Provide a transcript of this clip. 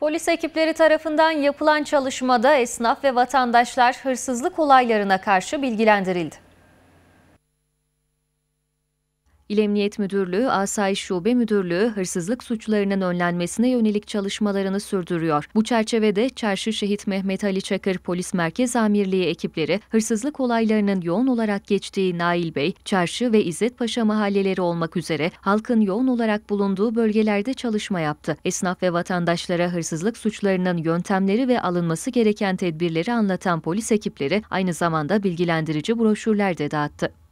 Polis ekipleri tarafından yapılan çalışmada esnaf ve vatandaşlar hırsızlık olaylarına karşı bilgilendirildi. İl Emniyet Müdürlüğü, Asayiş Şube Müdürlüğü hırsızlık suçlarının önlenmesine yönelik çalışmalarını sürdürüyor. Bu çerçevede Çarşı Şehit Mehmet Ali Çakır Polis Merkez Amirliği ekipleri hırsızlık olaylarının yoğun olarak geçtiği Nail Bey, Çarşı ve İzzet Paşa mahalleleri olmak üzere halkın yoğun olarak bulunduğu bölgelerde çalışma yaptı. Esnaf ve vatandaşlara hırsızlık suçlarının yöntemleri ve alınması gereken tedbirleri anlatan polis ekipleri aynı zamanda bilgilendirici broşürler de dağıttı.